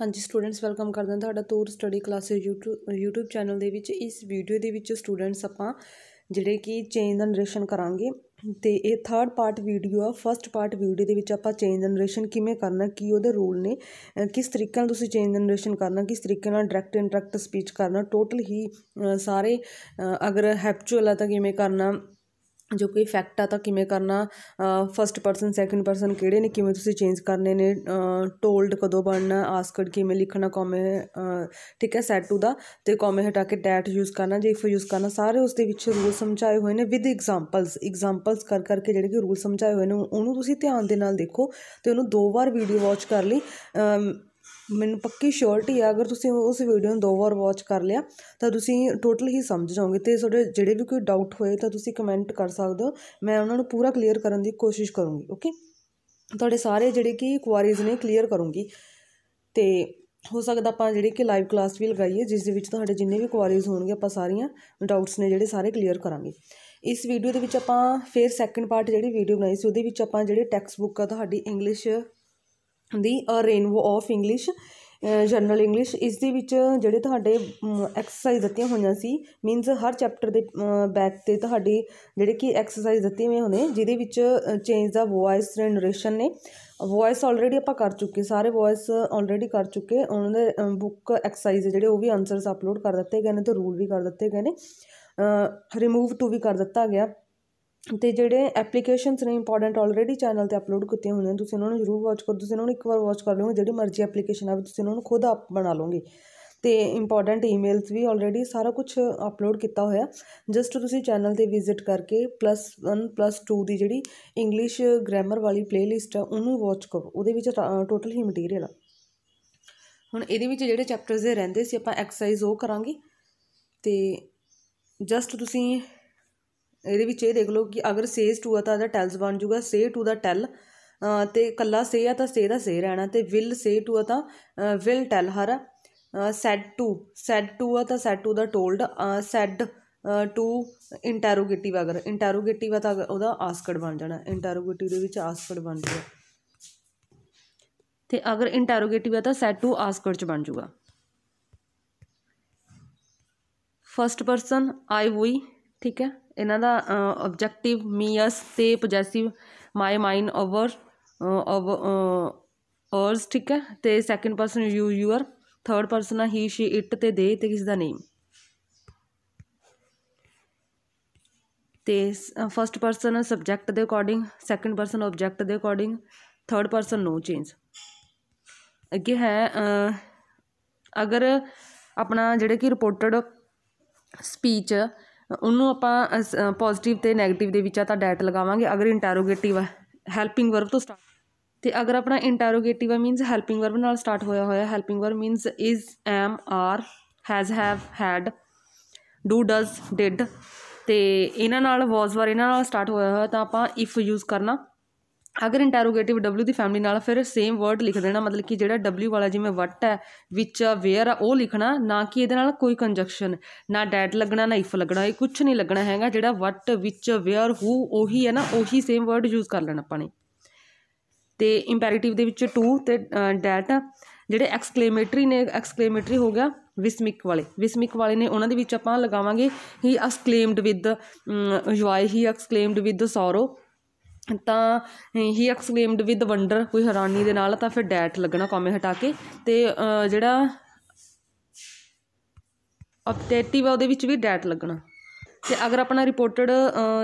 ਹਾਂਜੀ students welcome ਕਰਦੇ ਹਾਂ ਤੁਹਾਡਾ ਤੌਰ study class YouTube YouTube channel ਦੇ ਵਿੱਚ ਇਸ ਵੀਡੀਓ ਦੇ ਵਿੱਚ ਸਟੂਡੈਂਟਸ ਆਪਾਂ ਜਿਹੜੇ ਕਿ ਚੇਂਜ ਦਾ ਨਰੇਸ਼ਨ ਕਰਾਂਗੇ ਤੇ ਇਹ ਥਰਡ ਪਾਰਟ ਵੀਡੀਓ ਆ ਫਰਸਟ ਪਾਰਟ ਵੀਡੀਓ ਦੇ ਵਿੱਚ ਆਪਾਂ ਚੇਂਜ ਦਾ ਨਰੇਸ਼ਨ ਕਿਵੇਂ ਕਰਨਾ ਕੀ ਉਹਦੇ ਰੂਲ ਨੇ ਕਿਸ ਤਰੀਕੇ ਨਾਲ ਤੁਸੀਂ ਚੇਂਜ ਦਾ ਨਰੇਸ਼ਨ ਕਰਨਾ ਕਿਸ ਤਰੀਕੇ ਨਾਲ ਡਾਇਰੈਕਟ ਇੰਟਰੈਕਟ ਸਪੀਚ ਕਰਨਾ ਟੋਟਲ ਹੀ ਸਾਰੇ ਅਗਰ ਹੈਪਚੁਅਲ ਆ ਤਾਂ ਕਿਵੇਂ ਕਰਨਾ ਜੋ ਕੋਈ ਇਫੈਕਟ ਆ ਤਾਂ ਕਿਵੇਂ ਕਰਨਾ ਫਰਸਟ ਪਰਸਨ ਸੈਕਿੰਡ ਪਰਸਨ ਕਿਹੜੇ ਨੇ ਕਿਵੇਂ ਤੁਸੀਂ ਚੇਂਜ ਕਰਨੇ ਨੇ ਟੋਲਡ ਕਦੋਂ ਬਣਨਾ ਆਸਕਡ ਕਿਵੇਂ ਲਿਖਣਾ ਕੋਮੇ ਠੀਕ ਹੈ ਸੈਟ ਟੂ ਦਾ ਤੇ ਕੋਮੇ ਹਟਾ ਕੇ ਡੈਟ ਯੂਜ਼ ਕਰਨਾ ਜੇ ਇਫ ਯੂਜ਼ ਕਰਨਾ ਸਾਰੇ ਉਸ ਦੇ ਵਿੱਚ ਰੂਲ ਸਮਝਾਏ ਹੋਏ ਨੇ ਵਿਦ ਐਗਜ਼ਾਮਪਲਸ ਐਗਜ਼ਾਮਪਲਸ ਕਰ ਕਰਕੇ ਜਿਹੜੇ ਕਿ ਰੂਲ ਸਮਝਾਏ ਹੋਏ ਨੇ ਉਹਨੂੰ ਤੁਸੀਂ ਧਿਆਨ ਦੇ ਨਾਲ ਦੇਖੋ ਤੇ ਉਹਨੂੰ ਦੋ ਵਾਰ ਵੀਡੀਓ ਵਾਚ ਕਰ ਲਈ ਮੈਨੂੰ ਪੱਕੀ ਸ਼ੋਰਟੀ ਆ ਅਗਰ ਤੁਸੀਂ ਉਸ ਵੀਡੀਓ ਨੂੰ ਦੋ ਵਾਰ ਵਾਚ ਕਰ ਲਿਆ ਤਾਂ ਤੁਸੀਂ ਟੋਟਲ ਹੀ ਸਮਝ ਜਾਓਗੇ ਤੇ ਤੁਹਾਡੇ ਜਿਹੜੇ ਵੀ ਕੋਈ ਡਾਊਟ ਹੋਏ ਤਾਂ ਤੁਸੀਂ ਕਮੈਂਟ ਕਰ ਸਕਦੇ ਹੋ ਮੈਂ ਉਹਨਾਂ ਨੂੰ ਪੂਰਾ ਕਲੀਅਰ ਕਰਨ ਦੀ ਕੋਸ਼ਿਸ਼ ਕਰੂੰਗੀ ਓਕੇ ਤੁਹਾਡੇ ਸਾਰੇ ਜਿਹੜੇ ਕਿ ਕੁਆਰੀਜ਼ ਨੇ ਕਲੀਅਰ ਕਰੂੰਗੀ ਤੇ ਹੋ ਸਕਦਾ ਆਪਾਂ ਜਿਹੜੀ ਕਿ ਲਾਈਵ ਕਲਾਸ ਵੀ ਲਗਾਈਏ ਜਿਸ ਦੇ ਵਿੱਚ ਤੁਹਾਡੇ ਜਿੰਨੇ ਵੀ ਕੁਆਰੀਜ਼ ਹੋਣਗੇ ਆਪਾਂ ਸਾਰੀਆਂ ਡਾਊਟਸ ਨੇ ਜਿਹੜੇ ਸਾਰੇ ਕਲੀਅਰ ਕਰਾਂਗੇ ਇਸ ਵੀਡੀਓ ਦੇ ਵਿੱਚ ਆਪਾਂ ਫੇਰ ਸੈਕੰਡ ਪਾਰਟ ਜਿਹੜੀ ਵੀਡੀਓ ਬਣਾਈ ਸੀ ਉਹਦੇ ਵਿੱਚ ਆਪਾਂ ਜਿਹੜੇ ਟੈਕਸਟ ਬੁੱਕ ਆ ਤੁਹਾਡੀ ਇੰਗਲਿਸ਼ ਦੀ a rainbow of English general English ਇਸ ਦੇ ਵਿੱਚ ਜਿਹੜੇ ਤੁਹਾਡੇ ਐਕਸਰਸਾਈਜ਼ ਦਿੱਤੀਆਂ ਹੋਈਆਂ ਸੀ ਮੀਨਸ ਹਰ ਚੈਪਟਰ ਦੇ ਬੈਕ 'ਤੇ ਤੁਹਾਡੇ ਜਿਹੜੇ ਕਿ ਐਕਸਰਸਾਈਜ਼ ਦਿੱਤੀਆਂ ਹੋਈਆਂ ਨੇ ਜਿਹਦੇ ਵਿੱਚ ਚੇਂਜ ਦਾ ਵੌਇਸ ਨਰੇਸ਼ਨ ਨੇ ਵੌਇਸ ਆਲਰੇਡੀ ਆਪਾਂ ਕਰ ਚੁੱਕੇ ਸਾਰੇ ਵੌਇਸ ਆਲਰੇਡੀ ਕਰ ਚੁੱਕੇ ਉਹਨਾਂ ਦੇ ਬੁੱਕ ਐਕਸਰਸਾਈਜ਼ ਜਿਹੜੇ ਉਹ ਵੀ ਆਨਸਰਸ ਅਪਲੋਡ ਕਰ ਦਿੱਤੇ ਗਏ ਨੇ ਤੇ ਰੂਲ ਵੀ ਕਰ ਦਿੱਤੇ ਗਏ ਨੇ ਰਿਮੂਵ ਟੂ ਵੀ ਕਰ ਦਿੱਤਾ ਗਿਆ ਤੇ ਜਿਹੜੇ ਐਪਲੀਕੇਸ਼ਨਸ ਨੇ ਇੰਪੋਰਟੈਂਟ ਆਲਰੇਡੀ ਚੈਨਲ 'ਤੇ ਅਪਲੋਡ ਕੀਤੀਆਂ ਹੋਈਆਂ ਤੁਸੀਂ ਉਹਨਾਂ ਨੂੰ ਜ਼ਰੂਰ ਵਾਚ ਕਰੋ ਤੁਸੀਂ ਉਹਨਾਂ ਨੂੰ ਇੱਕ ਵਾਰ ਵਾਚ ਕਰ ਲਓਗੇ ਜਿਹੜੀ ਮਰਜ਼ੀ ਐਪਲੀਕੇਸ਼ਨ ਆਵੇ ਤੁਸੀਂ ਉਹਨਾਂ ਨੂੰ ਖੁਦ ਆਪ ਬਣਾ ਲਓਗੇ ਤੇ ਇੰਪੋਰਟੈਂਟ ਈਮੇਲਸ ਵੀ ਆਲਰੇਡੀ ਸਾਰਾ ਕੁਝ ਅਪਲੋਡ ਕੀਤਾ ਹੋਇਆ ਜਸਟ ਤੁਸੀਂ ਚੈਨਲ 'ਤੇ ਵਿਜ਼ਿਟ ਕਰਕੇ ਪਲੱਸ 1 ਪਲੱਸ 2 ਦੀ ਜਿਹੜੀ ਇੰਗਲਿਸ਼ ਗ੍ਰਾਮਰ ਵਾਲੀ ਪਲੇਲਿਸਟ ਆ ਉਹਨੂੰ ਵਾਚ ਕਰੋ ਉਹਦੇ ਵਿੱਚ ਟੋਟਲ ਹੀ ਮਟੀਰੀਅਲ ਆ ਹੁਣ ਇਹਦੇ ਵਿੱਚ ਜਿਹੜੇ ਚੈਪਟਰਸ ਦੇ ਰਹਿੰਦੇ ਸੀ ਆਪਾਂ ਐਕਸਰਸਾਈਜ਼ ਉਹ ਕਰਾਂਗੇ ਤੇ ਜਸਟ ਤੁਸੀਂ ਇਹਦੇ ਵਿੱਚ ਇਹ ਦੇਖ ਲਓ ਕਿ ਅਗਰ ਸੇਸ 2 ਆ ਤਾਂ ਇਹਦਾ ਟੈਲਸ ਬਣ ਜੂਗਾ ਸੇ 2 ਦਾ ਟੈਲ ਤੇ ਕੱਲਾ ਸੇ ਆ ਤਾਂ ਸੇ ਦਾ ਸੇ ਰਹਿਣਾ ਤੇ ਵਿਲ ਸੇ 2 ਆ ਤਾਂ will tell her said 2 said 2 ਆ ਤਾਂ ਸੈਡ 2 ਦਾ ਟੋਲਡ ਸੈਡ ਟੂ ਇੰਟਰੋਗੇਟਿਵ ਅਗਰ ਇੰਟਰੋਗੇਟਿਵ ਆ ਤਾਂ ਉਹਦਾ ਆਸਕਡ ਬਣ ਜਾਣਾ ਇੰਟਰੋਗੇਟਿਵ ਦੇ ਵਿੱਚ ਆਸਕਡ ਬਣ ਜੂਗਾ ਤੇ ਅਗਰ ਇੰਟਰੋਗੇਟਿਵ ਆ ਤਾਂ ਸੈਟ ਟੂ ਆਸਕਡ ਚ ਬਣ ਜੂਗਾ ਫਸਟ ਪਰਸਨ ਆਈ ਵੀ ਠੀਕ ਹੈ ਇਹਨਾਂ ਦਾ objective me us possessive my mine our our ours ਠੀਕ ਹੈ ਤੇ second person you your third person ਆ ਹੀ ਸ਼ੀ ਇਟ ਤੇ ਦੇ ਤੇ ਕਿਸ ਦਾ ਨੇਮ ਤੇ ਫਸਟ ਪਰਸਨ ਸਬਜੈਕਟ ਦੇ ਅਕੋਰਡਿੰਗ ਸੈਕੰਡ ਪਰਸਨ ਆਬਜੈਕਟ ਦੇ according third person no change ਅੱਗੇ ਹੈ ਅਗਰ ਆਪਣਾ ਜਿਹੜੇ ਕਿ ਰਿਪੋਰਟਡ ਸਪੀਚ ਉਹਨੂੰ ਆਪਾਂ ਪੋਜ਼ਿਟਿਵ ਤੇ ਅਤੇ ਨੈਗੇਟਿਵ ਦੇ ਵਿੱਚ ਆ ਤਾਂ ਡੈਟ ਲਗਾਵਾਂਗੇ ਅਗਰ ਇੰਟਰੋਗੇਟਿਵ ਹੈ ਹੈਲਪਿੰਗ ਵਰਬ ਤੋਂ ਸਟਾਰਟ ਤੇ ਅਗਰ ਆਪਣਾ ਇੰਟਰੋਗੇਟਿਵ ਹੈ ਮੀਨਸ ਹੈਲਪਿੰਗ ਵਰਬ ਨਾਲ ਸਟਾਰਟ ਹੋਇਆ ਹੋਇਆ helping verb means is am are has have had do does did ਤੇ ਇਹਨਾਂ ਨਾਲ ਵਾਸ ਵਾਰ ਇਹਨਾਂ ਨਾਲ ਸਟਾਰਟ ਹੋਇਆ ਹੋਇਆ ਤਾਂ ਆਪਾਂ ਇਫ ਯੂਜ਼ ਕਰਨਾ ਅਗਰ ਇੰਟਰੋਗੇਟਿਵ ਡਬਲਯੂ ਦੀ ਫੈਮਿਲੀ ਨਾਲ ਫਿਰ ਸੇਮ ਵਰਡ ਲਿਖ ਦੇਣਾ ਮਤਲਬ ਕਿ ਜਿਹੜਾ ਡਬਲਯੂ ਵਾਲਾ ਜਿਵੇਂ ਵਟ ਹੈ ਵਿੱਚ ਵੇਅਰ ਆ ਉਹ ਲਿਖਣਾ ਨਾ ਕਿ ਇਹਦੇ ਨਾਲ ਕੋਈ ਕੰਜੰਕਸ਼ਨ ਨਾ ਡੈਟ ਲੱਗਣਾ ਨਾ ਇਫ ਲੱਗਣਾ ਇਹ ਕੁਝ ਨਹੀਂ ਲੱਗਣਾ ਹੈਗਾ ਜਿਹੜਾ ਵਟ ਵਿੱਚ ਵੇਅਰ ਹੂ ਉਹੀ ਹੈ ਨਾ ਉਹੀ ਸੇਮ ਵਰਡ ਯੂਜ਼ ਕਰ ਲੈਣਾ ਆਪਾਂ ਨੇ ਤੇ ਇੰਪੈਰੇਟਿਵ ਦੇ ਵਿੱਚ ਟੂ ਤੇ ਡੈਟ ਜਿਹੜੇ ਐਕਸਕਲੇਮੇਟਰੀ ਨੇ ਐਕਸਕਲੇਮੇਟਰੀ ਹੋ ਗਿਆ ਵਿਸਮਿਕ ਵਾਲੇ ਵਿਸਮਿਕ ਵਾਲੇ ਨੇ ਉਹਨਾਂ ਦੇ ਵਿੱਚ ਆਪਾਂ ਲਗਾਵਾਂਗੇ ਹੀ ਐਕਸਕਲੇਮਡ ਵਿਦ ਜੁਆਏ ਹੀ ਐਕਸਕਲੇਮਡ ਵਿਦ ਸੌਰੋ ਤਾਂ ਹੀ ਐਕਸਕਲੇਮਡ ਵਿਦ ਵੰਡਰ ਕੋਈ ਹੈਰਾਨੀ ਦੇ ਨਾਲ ਤਾਂ ਫਿਰ ਡੈਟ ਲੱਗਣਾ ਕਮੇ ਹਟਾ ਕੇ ਤੇ ਜਿਹੜਾ ਅਪਡੇਟਿਵ ਆ ਉਹਦੇ ਵਿੱਚ ਵੀ ਡੈਟ ਲੱਗਣਾ ਤੇ ਅਗਰ ਆਪਣਾ ਰਿਪੋਰਟਡ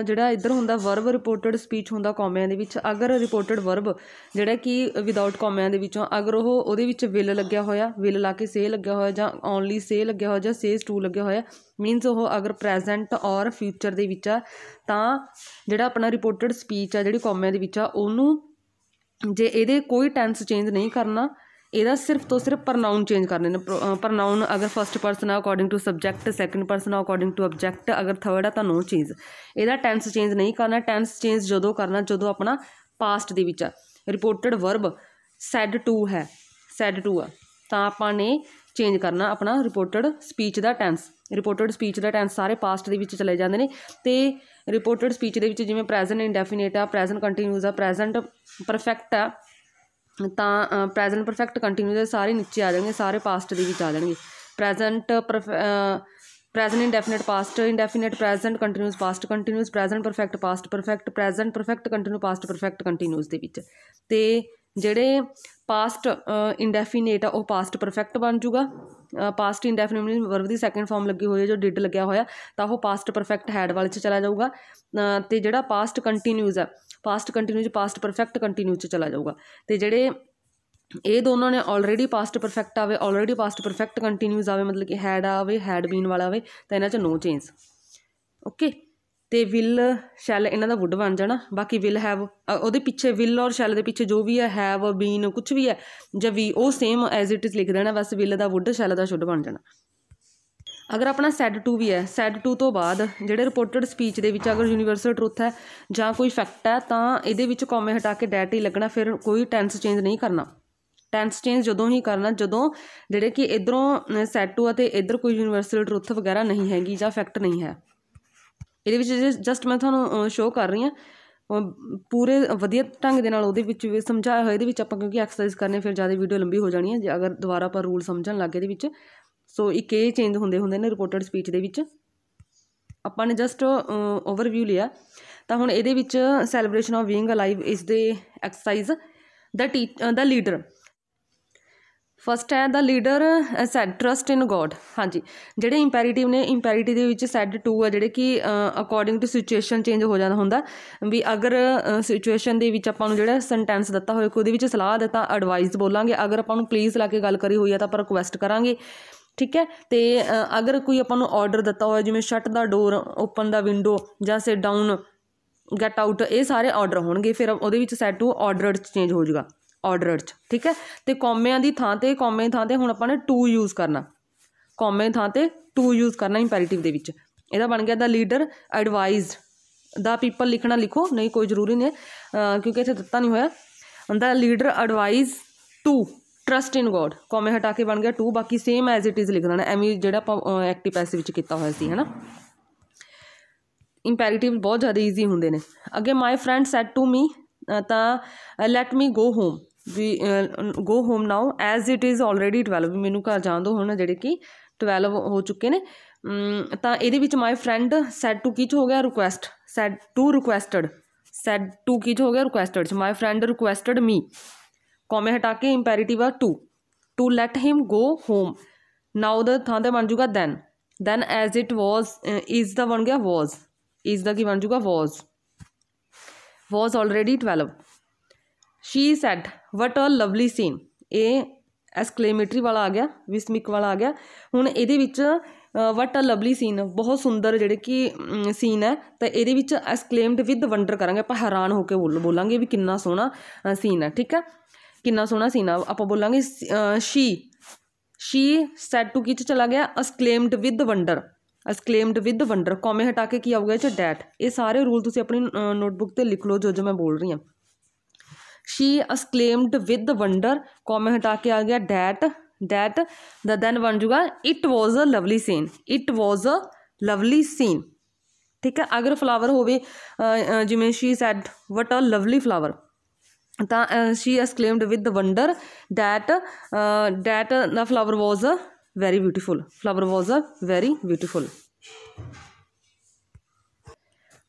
ਜਿਹੜਾ ਇੱਧਰ ਹੁੰਦਾ ਵਰਬ ਰਿਪੋਰਟਡ ਸਪੀਚ ਹੁੰਦਾ ਕਾਮਿਆਂ ਦੇ ਵਿੱਚ ਅਗਰ ਰਿਪੋਰਟਡ ਵਰਬ ਜਿਹੜਾ ਕਿ ਵਿਦਆਊਟ ਕਾਮਿਆਂ ਦੇ ਵਿੱਚੋਂ ਅਗਰ ਉਹ ਉਹਦੇ ਵਿੱਚ ਵਿਲ ਲੱਗਿਆ ਹੋਇਆ ਵਿਲ ਲਾ ਕੇ ਸੇ ਲੱਗਿਆ ਹੋਇਆ ਜਾਂ ਓਨਲੀ ਸੇ ਲੱਗਿਆ ਹੋਇਆ ਜਾਂ ਸੇਸ ਟੂ ਲੱਗਿਆ ਹੋਇਆ ਮੀਨਸ ਉਹ ਅਗਰ ਪ੍ਰੈਜ਼ੈਂਟ ਔਰ ਫਿਊਚਰ ਦੇ ਵਿੱਚ ਆ ਤਾਂ ਜਿਹੜਾ ਆਪਣਾ ਰਿਪੋਰਟਡ ਸਪੀਚ ਆ ਜਿਹੜੀ ਕਾਮਿਆਂ ਦੇ ਵਿੱਚ ਆ ਉਹਨੂੰ ਜੇ ਇਹਦੇ ਕੋਈ ਟੈਂਸ ਚੇਂਜ ਨਹੀਂ ਕਰਨਾ ਇਹਦਾ ਸਿਰਫ ਤੋਂ ਸਿਰਫ ਪ੍ਰੋਨਾਉਨ ਚੇਂਜ ਕਰਨੇ ਨੇ ਪ੍ਰੋਨਾਉਨ ਅਗਰ ਫਰਸਟ ਪਰਸਨ ਆ according to subject second person ਆ ਅਕੋਰਡਿੰਗ ਟੂ ਆਬਜੈਕਟ ਅਗਰ ਥਰਡ ਆ ਤਾਂ ਨੋ ਚੇਂਜ ਇਹਦਾ ਟੈਂਸ ਚੇਂਜ ਨਹੀਂ ਕਰਨਾ ਟੈਂਸ ਚੇਂਜ ਜਦੋਂ ਕਰਨਾ ਜਦੋਂ ਆਪਣਾ ਪਾਸਟ ਦੇ ਵਿੱਚ ਆ ਰਿਪੋਰਟਡ ਵਰਬ ਸੈਡ ਟੂ ਹੈ ਸੈਡ ਟੂ ਆ ਤਾਂ ਆਪਾਂ ਨੇ ਚੇਂਜ ਕਰਨਾ ਆਪਣਾ ਰਿਪੋਰਟਡ ਸਪੀਚ ਦਾ ਟੈਂਸ ਰਿਪੋਰਟਡ ਸਪੀਚ ਦਾ ਟੈਂਸ ਸਾਰੇ ਪਾਸਟ ਦੇ ਵਿੱਚ ਚਲੇ ਜਾਂਦੇ ਨੇ ਤੇ ਰਿਪੋਰਟਡ ਸਪੀਚ ਦੇ ਵਿੱਚ ਜਿਵੇਂ ਪ੍ਰੈਜ਼ੈਂਟ ਇਨਡੈਫੀਨਿਟ ਆ ਪ੍ਰੈਜ਼ੈਂਟ ਕੰਟੀਨਿਊਸ ਆ ਪ੍ਰੈਜ਼ੈਂਟ ਪਰਫੈਕਟ ਆ ਤਾਂ ਪ੍ਰੈਜੈਂਟ ਪਰਫੈਕਟ ਕੰਟੀਨਿਊਸ ਸਾਰੇ ਨੀਚੇ ਆ ਜਾਣਗੇ ਸਾਰੇ ਪਾਸਟ ਦੇ ਵਿੱਚ ਆ ਜਾਣਗੇ present present indefinite past indefinite present continuous past continuous present perfect past perfect present perfect continue past perfect continuous ਦੇ ਵਿੱਚ ਤੇ ਜਿਹੜੇ ਪਾਸਟ ਇਨਡੈਫਿਨਿਟ ਆ ਉਹ ਪਾਸਟ ਪਰਫੈਕਟ ਬਣ ਜਾਊਗਾ ਪਾਸਟ ਇਨਡੈਫੀਨਿਟ ਮੀਨਸ ਵਰਬ ਦੀ ਸੈਕੰਡ ਫਾਰਮ ਲੱਗੀ ਹੋਈ ਹੈ ਜੋ ਡਿਡ ਲੱਗਿਆ ਹੋਇਆ ਤਾਂ ਉਹ ਪਾਸਟ ਪਰਫੈਕਟ ਹੈਡ ਵਾਲੇ 'ਚ ਚਲਾ ਜਾਊਗਾ ਤੇ ਜਿਹੜਾ ਪਾਸਟ ਕੰਟੀਨਿਊਸ ਆ ਪਾਸਟ ਕੰਟੀਨਿਊ ਚ ਪਾਸਟ ਪਰਫੈਕਟ ਕੰਟੀਨਿਊ ਚ ਚਲਾ ਜਾਊਗਾ ਤੇ ਜਿਹੜੇ ਇਹ ਦੋਨੋਂ ਨੇ ਆਲਰੇਡੀ ਪਾਸਟ ਪਰਫੈਕਟ ਆਵੇ ਆਲਰੇਡੀ ਪਾਸਟ ਪਰਫੈਕਟ ਕੰਟੀਨਿਊਸ ਆਵੇ ਮਤਲਬ ਕਿ ਹੈਡ ਆਵੇ ਹੈਡ ਬੀਨ ਵਾਲਾ ਆਵੇ ਤਾਂ ਇਹਨਾਂ ਚ ਨੋ ਚੇਂਜ ਓਕੇ ਤੇ ਵਿਲ ਸ਼ੈਲ ਇਹਨਾਂ ਦਾ ਵੁੱਡ ਬਣ ਜਾਣਾ ਬਾਕੀ ਵਿਲ ਹੈਵ ਉਹਦੇ ਪਿੱਛੇ ਵਿਲ ਔਰ ਸ਼ੈਲ ਦੇ ਪਿੱਛੇ ਜੋ ਵੀ ਹੈ ਹੈਵ ਬੀਨ ਕੁਝ ਵੀ ਹੈ ਜਾਂ ਵੀ ਉਹ ਸੇਮ ਐਜ਼ ਇਟ ਇਜ਼ ਲਿਖ ਦੇਣਾ ਬਸ ਵਿਲ ਦਾ ਵੁੱਡ ਸ਼ੈਲ ਦਾ ਸ਼ੁੱਡ ਬਣ ਜਾਣਾ ਅਗਰ ਆਪਣਾ ਸੈੱਡ 2 ਵੀ ਹੈ ਸੈੱਡ 2 ਤੋਂ ਬਾਅਦ ਜਿਹੜੇ ਰਿਪੋਰਟਡ ਸਪੀਚ ਦੇ ਵਿੱਚ ਅਗਰ ਯੂਨੀਵਰਸਲ ਟਰੁੱਥ ਹੈ ਜਾਂ ਕੋਈ ਫੈਕਟ ਹੈ ਤਾਂ ਇਹਦੇ ਵਿੱਚ ਕੋਮੇ ਹਟਾ ਕੇ ਡੈਟ ਹੀ ਲੱਗਣਾ ਫਿਰ ਕੋਈ ਟੈਂਸ ਚੇਂਜ ਨਹੀਂ ਕਰਨਾ ਟੈਂਸ ਚੇਂਜ ਜਦੋਂ ਹੀ ਕਰਨਾ ਜਦੋਂ ਜਿਹੜੇ ਕਿ ਇਧਰੋਂ ਸੈਟ 2 ਅਤੇ ਇਧਰ ਕੋਈ ਯੂਨੀਵਰਸਲ ਟਰੁੱਥ ਵਗੈਰਾ ਨਹੀਂ ਹੈਗੀ ਜਾਂ ਫੈਕਟ ਨਹੀਂ ਹੈ ਇਹਦੇ ਵਿੱਚ ਜਸਟ ਮੈਂ ਤੁਹਾਨੂੰ ਸ਼ੋਅ ਕਰ ਰਹੀ ਹਾਂ ਪੂਰੇ ਵਧੀਆ ਢੰਗ ਦੇ ਨਾਲ ਉਹਦੇ ਵਿੱਚ ਸਮਝਾਇਆ ਹੋਇਆ ਇਹਦੇ ਵਿੱਚ ਆਪਾਂ ਕਿਉਂਕਿ ਐਕਸਰਸਾਈਜ਼ ਕਰਨੇ ਫਿਰ ਜ਼ਿਆਦਾ ਵੀਡੀਓ ਲੰਬੀ ਹੋ ਜਾਣੀ ਹੈ ਜੇ ਅਗਰ ਦੁਬਾਰਾ ਆਪਾਂ ਰੂਲ ਸਮਝਣ ਲੱਗੇ ਇਹਦੇ ਵਿੱਚ ਸੋ ਇੱਕ ਇਹ ਚੇਂਜ ਹੁੰਦੇ ਹੁੰਦੇ ਨੇ ਰਿਪੋਰਟਡ ਸਪੀਚ ਦੇ ਵਿੱਚ ਆਪਾਂ ਨੇ ਜਸਟ ਓਵਰਵਿਊ ਲਿਆ ਤਾਂ ਹੁਣ ਇਹਦੇ ਵਿੱਚ ਸੈਲੀਬ੍ਰੇਸ਼ਨ ਆਫ ਬੀਇੰਗ ਅਲਾਈਵ ਇਸ ਦੇ ਐਕਸਰਸਾਈਜ਼ ਦਾ ਦਾ ਲੀਡਰ ਫਸਟ ਹੈ the leader said trust in God ਹਾਂਜੀ ਜਿਹੜੇ ਇੰਪੈਰੀਟਿਵ ਨੇ ਇੰਪੈਰੀਟਿਵ ਦੇ ਵਿੱਚ ਸੈਡ ਟੂ ਆ ਜਿਹੜੇ ਕਿ ਅਕੋਰਡਿੰਗ ਟੂ ਸਿਚੁਏਸ਼ਨ ਚੇਂਜ ਹੋ ਜਾਂਦਾ ਹੁੰਦਾ ਵੀ ਅਗਰ ਸਿਚੁਏਸ਼ਨ ਦੇ ਵਿੱਚ ਆਪਾਂ ਨੂੰ ਜਿਹੜਾ ਸੈਂਟੈਂਸ ਦਿੱਤਾ ਹੋਇਆ ਕੋਈ ਉਹਦੇ ਵਿੱਚ ਸਲਾਹ ਦਿੱਤਾ ਐਡਵਾਈਸ ਬੋਲਾਂਗੇ ਅਗਰ ਆਪਾਂ ਨੂੰ ਪਲੀਜ਼ ਲਾ ਕੇ ਗੱਲ ਕਰੀ ਹੋਈ ਆ ਤਾਂ ਆਪਾਂ ਰਿਕੁਐਸਟ ਕਰਾਂਗੇ ਠੀਕ ਹੈ ਤੇ ਅਗਰ ਕੋਈ ਆਪਾਂ ਨੂੰ ਆਰਡਰ ਦਿੱਤਾ ਹੋਇਆ ਜਿਵੇਂ shut the door open the window ਜਾਂ ਸੇ ਡਾਊਨ ਗੈਟ ਆਊਟ ਇਹ ਸਾਰੇ ਆਰਡਰ ਹੋਣਗੇ ਫਿਰ ਉਹਦੇ ਵਿੱਚ ਸੈਟ ਟੂ ਚ ਚੇਂਜ ਹੋ ਜਾਊਗਾ ਆਰਡਰਡ 'ਚ ਠੀਕ ਹੈ ਤੇ ਕਾਮਿਆਂ ਦੀ ਥਾਂ ਤੇ ਕਾਮੇ ਥਾਂ ਤੇ ਹੁਣ ਆਪਾਂ ਨੇ ਟੂ ਯੂਜ਼ ਕਰਨਾ ਕਾਮੇ ਥਾਂ ਤੇ ਟੂ ਯੂਜ਼ ਕਰਨਾ ਇੰਪੈਰੇਟਿਵ ਦੇ ਵਿੱਚ ਇਹਦਾ ਬਣ ਗਿਆ the leader advised the people ਲਿਖਣਾ ਲਿਖੋ ਨਹੀਂ ਕੋਈ ਜ਼ਰੂਰੀ ਨਹੀਂ ਕਿਉਂਕਿ ਇੱਥੇ ਦਿੱਤਾ ਨਹੀਂ ਹੋਇਆ ਹੁੰਦਾ leader advise to trust in God comma ਹਟਾ ਕੇ ਬਣ ਗਿਆ ਟੂ ਬਾਕੀ ਸੇਮ ਐਜ਼ ਇਟ ਇਜ਼ ਲਿਖ ਦੇਣਾ ਐਵੇਂ ਜਿਹੜਾ ਆਪਾਂ ਐਕਟਿਵ ਪੈਸਿਵ ਵਿੱਚ ਕੀਤਾ ਹੋਇਆ ਸੀ ਹੈਨਾ ਇੰਪੈਰੀਟਿਵ ਬਹੁਤ ਜ਼ਿਆਦਾ ਈਜ਼ੀ ਹੁੰਦੇ ਨੇ ਅੱਗੇ my friend said to me ਤਾਂ let me go home we go home now as it is already 12 ਮੈਨੂੰ ਘਰ ਜਾਣ ਦੋ ਹੁਣ ਜਿਹੜੇ ਕਿ 12 ਹੋ ਚੁੱਕੇ ਨੇ ਤਾਂ ਇਹਦੇ ਵਿੱਚ ਮਾਈ ਫਰੈਂਡ ਸੈਡ ਟੂ ਕੀ ਚ ਹੋ ਗਿਆ request said to requested said to ਕੀ ਚ ਹੋ ਗਿਆ requested so my friend requested me ਕੋਮੇ ਹਟਾ ਕੇ ਇੰਪੈਰੀਟਿਵ ਆ to to let him go home now ਦਾ ਥਾਂ ਤੇ ਬਣ ਜੂਗਾ then then as it was is ਦਾ ਬਣ ਗਿਆ ਵਾਜ਼ ਇਜ਼ ਦਾ ਕੀ ਬਣ ਜੂਗਾ was was already 12 she said what a lovely scene ਇਹ ਐਸਕਲੇਮੇਟਰੀ ਵਾਲਾ ਆ ਗਿਆ ਵਿਸਮਿਕ ਵਾਲਾ ਆ ਗਿਆ ਹੁਣ ਇਹਦੇ ਵਿੱਚ ਵਟ ਅ ਲਵਲੀ ਸੀਨ ਬਹੁਤ ਸੁੰਦਰ ਜਿਹੜੇ ਕਿ ਸੀਨ ਹੈ ਤਾਂ ਇਹਦੇ ਵਿੱਚ ਐਸਕਲੇਮਡ ਵਿਦ ਵੰਡਰ ਕਰਾਂਗੇ ਆਪਾਂ ਹੈਰਾਨ ਹੋ ਕੇ ਬੋਲਾਂਗੇ ਵੀ ਕਿੰਨਾ ਸੋਹਣਾ ਸੀਨ ਹੈ ਠੀਕ ਹੈ ਕਿੰਨਾ ਸੋਹਣਾ ਸੀ ਨਾ ਆਪਾਂ ਬੋਲਾਂਗੇ ਸ਼ੀ ਸ਼ੀ ਸੈਡ ਟੂ ਕੀ ਚ ਚਲਾ ਗਿਆ exclaimed with wonder exclaimed with wonder ਕੌਮੇ ਹਟਾ ਕੇ ਕੀ ਆਊਗਾ ਇਹ ਚ ਡੈਟ ਇਹ ਸਾਰੇ ਰੂਲ ਤੁਸੀਂ ਆਪਣੀ ਨੋਟਬੁੱਕ ਤੇ ਲਿਖ ਲਓ ਜੋ ਜੋ ਮੈਂ ਬੋਲ ਰਹੀ ਹਾਂ ਸ਼ੀ ਅਸਕਲੇਮਡ ਵਿਦ ਵੰਡਰ ਕੌਮੇ ਹਟਾ ਕੇ ਆ ਗਿਆ ਡੈਟ ਡੈਟ ਦਾ ਦੈਨ ਬਣ ਜੂਗਾ it was a lovely scene it was a lovely scene ਠੀਕ ਹੈ ਅਗਰ ਫਲਾਵਰ ਹੋਵੇ ਜਿਵੇਂ she said what a lovely flower ਤਾਂ she claimed with the wonder that that the flower was a very beautiful flower was a very beautiful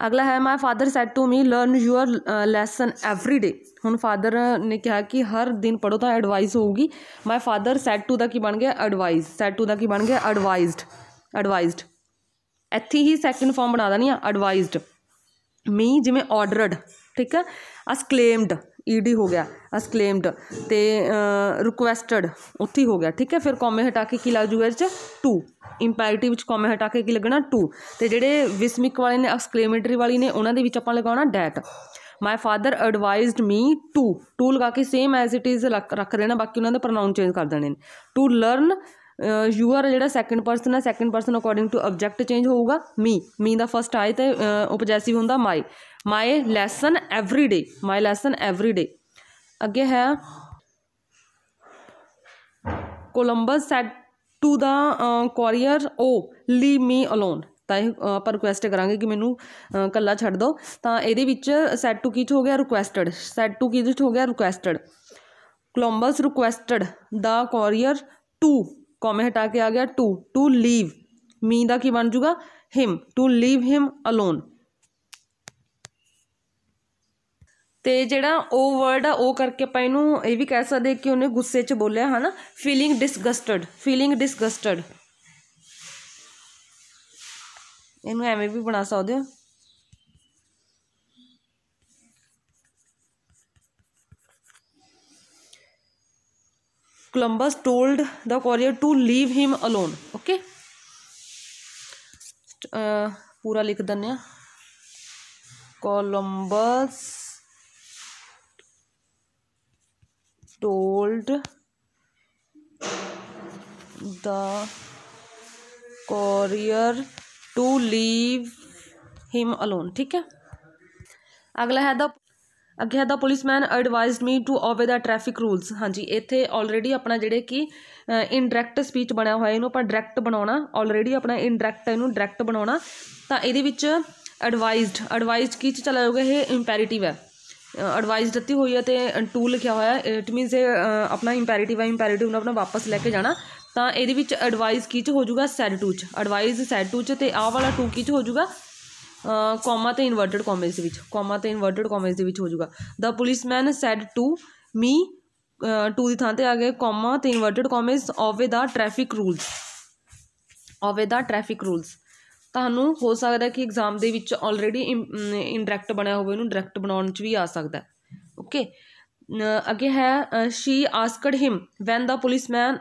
ਅਗਲਾ ਹੈ my father said to me learn your lesson every day ਹੁਣ father ਨੇ ਕਿਹਾ ਕਿ ਹਰ ਦਿਨ ਪੜੋ ਤਾਂ ਐਡਵਾਈਸ ਹੋਊਗੀ ਮਾਈ ਫਾਦਰ ਸੈਡ ਟੂ ਦਾ ਕੀ ਬਣ ਗਿਆ ਐਡਵਾਈਸ ਸੈਡ ਟੂ ਦਾ ਕੀ ਬਣ ਗਿਆ ਐਡਵਾਈਸਡ ਐਡਵਾਈਸਡ ਇੱਥੇ ਹੀ ਸੈਕਿੰਡ ਫਾਰਮ ਬਣਾ ਦਾਨੀ ਆ ਐਡਵਾਈਸਡ ਮੀ ਜਿਵੇਂ ਆਰਡਰਡ ਠੀਕ ਆ ਕਲੇਮਡ ਈਡੀ ਹੋ ਗਿਆ ਕਲੇਮਡ ਤੇ ਰਿਕੁਐਸਟਡ ਉੱਥੇ ਹੋ ਗਿਆ ਠੀਕ ਹੈ ਫਿਰ ਕੋਮੇ ਹਟਾ ਕੇ ਕੀ ਲੱਗ ਜੂਗਾ ਇਸ ਚ 2 ਇੰਪੈਰੇਟਿਵ ਵਿੱਚ ਕੋਮੇ ਹਟਾ ਕੇ ਕੀ ਲੱਗਣਾ 2 ਤੇ ਜਿਹੜੇ ਵਿਸਮਿਕ ਵਾਲੇ ਨੇ ਐਕਸਕਲੇਮੇਟਰੀ ਵਾਲੀ ਨੇ ਉਹਨਾਂ ਦੇ ਵਿੱਚ ਆਪਾਂ ਲਗਾਉਣਾ that my father advised me to to ਲਗਾ ਕੇ ਸੇਮ ਐਜ਼ ਇਟ ਇਜ਼ ਰੱਖ ਦੇਣਾ ਬਾਕੀ ਉਹਨਾਂ ਦੇ ਪ੍ਰੋਨਾਉਨ ਚੇਂਜ ਕਰ ਦੇਣੇ ਨੇ ਟੂ ਲਰਨ ਯੂ ਆਰ ਜਿਹੜਾ ਸੈਕੰਡ ਪਰਸਨ ਹੈ second person according to object change ਹੋਊਗਾ ਮੀ ਮੀ ਦਾ ਫਰਸਟ ਆਏ ਤੇ ਉਪਜੈਸਿਵ ਹੁੰਦਾ my my lesson every day my lesson every day ਅੱਗੇ ਹੈ Columbus said to the courier oh leave me alone ਤਾਂ ਇਹ ਆਪਾਂ ਰਿਕੁਐਸਟ ਕਰਾਂਗੇ ਕਿ ਮੈਨੂੰ ਕੱਲਾ ਛੱਡ ਦਿਓ ਤਾਂ ਇਹਦੇ ਵਿੱਚ ਸੈਡ ਟੂ ਕੀਚ ਹੋ ਗਿਆ ਰਿਕੁਐਸਟਡ ਸੈਡ ਟੂ ਕੀਚ ਹੋ ਗਿਆ requested Columbus requested the courier to ਕੋਮੇ ਹਟਾ ਕੇ ਆ ਗਿਆ ਟੂ ਟੂ ਲੀਵ ਮੀ ਦਾ ਕੀ ਬਣ ਜੂਗਾ him to leave him alone ਤੇ ਜਿਹੜਾ ਉਹ ਵਰਡ ਆ ਉਹ ਕਰਕੇ ਆਪਾਂ ਇਹਨੂੰ ਇਹ ਵੀ ਕਹਿ ਸਕਦੇ ਕਿ ਉਹਨੇ ਗੁੱਸੇ 'ਚ ਬੋਲਿਆ ਹਨਾ ਫੀਲਿੰਗ ਡਿਸਗਸਟਡ ਫੀਲਿੰਗ ਡਿਸਗਸਟਡ ਇਹਨੂੰ ਐਵੇਂ ਵੀ ਬਣਾ ਸਕਦੇ ਹੋ Columbus told the courier to leave him alone okay पूरा लिख दें Columbus told the courier to leave him alone ठीक है अगला है द ਅੱਗੇ ਹੈ the policeman advised me to obey the traffic rules ਹਾਂਜੀ ਇੱਥੇ ਆਲਰੇਡੀ ਆਪਣਾ ਜਿਹੜੇ ਕਿ ਇਨਡਾਇਰੈਕਟ ਸਪੀਚ ਬਣਿਆ ਹੋਇਆ ਇਹਨੂੰ ਆਪਾਂ ਡਾਇਰੈਕਟ ਬਣਾਉਣਾ ਆਲਰੇਡੀ ਆਪਣਾ ਇਨਡਾਇਰੈਕਟ ਇਹਨੂੰ ਡਾਇਰੈਕਟ ਬਣਾਉਣਾ ਤਾਂ ਇਹਦੇ ਵਿੱਚ ਐਡਵਾਈਸਡ ਐਡਵਾਈਸਡ ਕੀ ਚ ਚਲਾ ਜਾਊਗਾ ਇਹ ਇੰਪੈਰੀਟਿਵ ਹੈ ਐਡਵਾਈਸ ਦਿੱਤੀ ਹੋਈ ਹੈ ਤੇ ਟੂ ਲਿਖਿਆ ਹੋਇਆ ਇਟ ਮੀਨਸ ਇਹ ਆਪਣਾ ਇੰਪੈਰੀਟਿਵ ਹੈ ਇੰਪੈਰੀਟਿਵ ਨੂੰ ਆਪਣਾ ਵਾਪਸ ਲੈ ਕੇ ਜਾਣਾ ਤਾਂ ਇਹਦੇ ਵਿੱਚ ਐਡਵਾਈਸ ਕੀ ਚ ਹੋ ਜਾਊਗਾ ਸੈਡ ਟੂ ਚ ਐਡਵਾਈਸ ਸੈਡ ਟੂ ਚ ਤੇ ਆਹ ਵਾਲਾ ਟੂ ਕੀ ਚ ਹੋ ਜਾਊਗਾ ਕੋਮਾ ਤੇ ਇਨਵਰਟਡ ਕੋਮੇਸ ਦੇ ਵਿੱਚ ਕੋਮਾ ਤੇ ਇਨਵਰਟਡ ਕੋਮੇਸ ਦੇ ਵਿੱਚ ਹੋ ਜਾਊਗਾ the policeman said to me to ਦੀ ਥਾਂ ਤੇ ਆ ਗਏ ਕੋਮਾ ਤੇ inverted commas of the traffic rules of the traffic rules ਤੁਹਾਨੂੰ ਹੋ ਸਕਦਾ ਕਿ ਐਗਜ਼ਾਮ ਦੇ ਵਿੱਚ ਆਲਰੇਡੀ ਇਨਡਾਇਰੈਕਟ ਬਣਿਆ ਹੋਵੇ ਉਹਨੂੰ ਡਾਇਰੈਕਟ ਬਣਾਉਣ 'ਚ ਵੀ ਆ ਸਕਦਾ ਓਕੇ ਅੱਗੇ ਹੈ she asked him when the policeman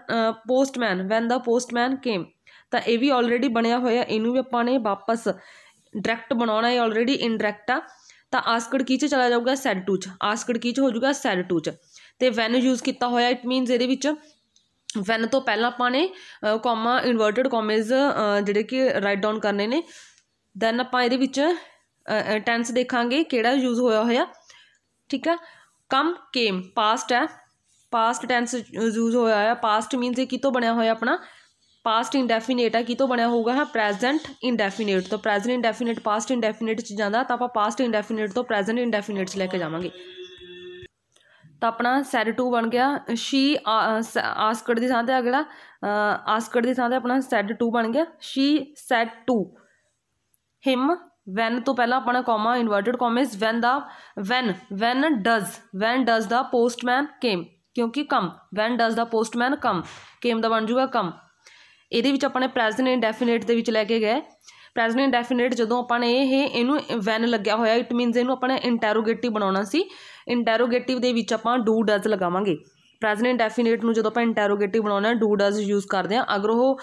postman when the postman came ਤਾਂ ਇਹ ਵੀ ਆਲਰੇਡੀ ਬਣਿਆ ਹੋਇਆ ਇਹਨੂੰ ਵੀ ਆਪਾਂ ਨੇ ਵਾਪਸ ਡਾਇਰੈਕਟ ਬਣਾਉਣਾ ਹੈ ਆਲਰੇਡੀ ਇਨਡਾਇਰੈਕਟ ਆ ਤਾਂ ਆਸਕੜ ਕੀ ਚ ਚਲਾ ਜਾਊਗਾ ਸੈਡ ਟੂ ਚ ਆਸਕੜ ਕੀ ਚ ਹੋ ਜਾਊਗਾ ਸੈਡ ਟੂ ਚ ਤੇ ਵੈਨ ਯੂਜ਼ ਕੀਤਾ ਹੋਇਆ ਇਟ ਮੀਨਸ ਇਹਦੇ ਵਿੱਚ ਵੈਨ ਤੋਂ ਪਹਿਲਾਂ ਆਪਾਂ ਨੇ ਕੋਮਾ ਇਨਵਰਟਡ ਕੋਮੇਜ਼ ਜਿਹੜੇ ਕਿ ਰਾਈਟ ਡਾਊਨ ਕਰਨੇ ਨੇ ਦੈਨ ਆਪਾਂ ਇਹਦੇ ਵਿੱਚ ਟੈਂਸ ਦੇਖਾਂਗੇ ਕਿਹੜਾ ਯੂਜ਼ ਹੋਇਆ ਹੋਇਆ ਠੀਕ ਆ ਕਮ ਕੇਮ ਪਾਸਟ ਹੈ ਪਾਸਟ ਟੈਂਸ ਯੂਜ਼ ਹੋਇਆ ਹੈ ਪਾਸਟ ਮੀਨਸ ਇਹ ਕਿਤੋਂ ਬਣਿਆ ਹੋਇਆ ਆਪਣਾ ਪਾਸਟ ਇਨਡੈਫੀਨਿਟ ਹੈ ਕੀ ਤੋਂ ਬਣਿਆ ਹੋਊਗਾ ਹੈ ਪ੍ਰੈਜ਼ੈਂਟ ਇਨਡੈਫੀਨਿਟ ਤੋਂ ਪ੍ਰੈਜ਼ੈਂਟ ਇਨਡੈਫੀਨਿਟ ਪਾਸਟ ਇਨਡੈਫੀਨਿਟ ਚ ਜਾਂਦਾ ਤਾਂ ਆਪਾਂ ਪਾਸਟ ਇਨਡੈਫੀਨਿਟ ਤੋਂ ਪ੍ਰੈਜ਼ੈਂਟ ਇਨਡੈਫੀਨਿਟ ਚ ਲੈ ਕੇ ਜਾਵਾਂਗੇ ਤਾਂ ਆਪਣਾ ਸੈਰ ਟੂ ਬਣ ਗਿਆ ਸ਼ੀ ਆਸਕੜ ਦੀ ਥਾਂ ਤੇ ਅਗਲਾ ਆਸਕੜ ਦੀ ਥਾਂ ਤੇ ਆਪਣਾ ਸੈਡ ਟੂ ਬਣ ਗਿਆ she said to him when ਤੋਂ ਪਹਿਲਾਂ ਆਪਣਾ ਇਨਵਰਟਿਡ ਇਨਵਰਟਡ ਇਸ ਵੈਨ ਦਾ when when does when does the postman came ਕਿਉਂਕਿ come when does the postman come came ਦਾ ਬਣ ਜੂਗਾ ਕਮ ਇਹਦੇ ਵਿੱਚ ਆਪਾਂ ਨੇ ਪ੍ਰੈਜ਼ੈਂਟ ਇਨਡੈਫੀਨਿਟ ਦੇ ਵਿੱਚ ਲੈ ਕੇ ਗਏ ਪ੍ਰੈਜ਼ੈਂਟ ਇਨਡੈਫੀਨਿਟ ਜਦੋਂ ਆਪਾਂ ਨੇ ਇਹ ਇਹਨੂੰ ਵੈਨ ਲੱਗਿਆ ਹੋਇਆ ਇਟ ਮੀਨਸ ਇਹਨੂੰ ਆਪਾਂ ਨੇ ਇੰਟਰੋਗੇਟਿਵ ਬਣਾਉਣਾ ਸੀ ਇੰਟਰੋਗੇਟਿਵ ਦੇ ਵਿੱਚ ਆਪਾਂ ਡੂ ਡਸ ਲਗਾਵਾਂਗੇ ਪ੍ਰੈਜ਼ੈਂਟ ਇਨਡੈਫੀਨਿਟ ਨੂੰ ਜਦੋਂ ਆਪਾਂ ਇੰਟਰੋਗੇਟਿਵ ਬਣਾਉਣਾ ਡੂ ਡਸ ਯੂਜ਼ ਕਰਦੇ ਆ ਅਗਰ ਉਹ